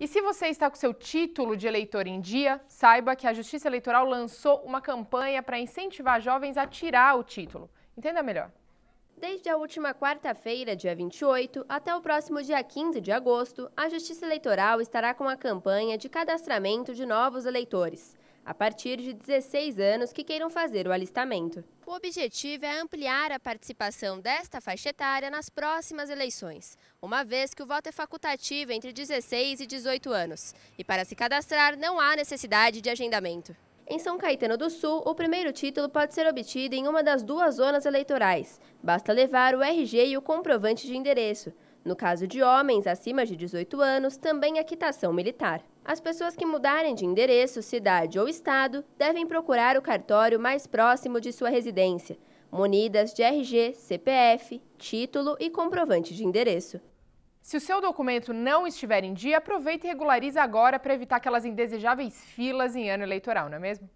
E se você está com seu título de eleitor em dia, saiba que a Justiça Eleitoral lançou uma campanha para incentivar jovens a tirar o título. Entenda melhor. Desde a última quarta-feira, dia 28, até o próximo dia 15 de agosto, a Justiça Eleitoral estará com a campanha de cadastramento de novos eleitores a partir de 16 anos que queiram fazer o alistamento. O objetivo é ampliar a participação desta faixa etária nas próximas eleições, uma vez que o voto é facultativo entre 16 e 18 anos. E para se cadastrar, não há necessidade de agendamento. Em São Caetano do Sul, o primeiro título pode ser obtido em uma das duas zonas eleitorais. Basta levar o RG e o comprovante de endereço. No caso de homens acima de 18 anos, também a quitação militar. As pessoas que mudarem de endereço, cidade ou estado devem procurar o cartório mais próximo de sua residência, munidas de RG, CPF, título e comprovante de endereço. Se o seu documento não estiver em dia, aproveita e regulariza agora para evitar aquelas indesejáveis filas em ano eleitoral, não é mesmo?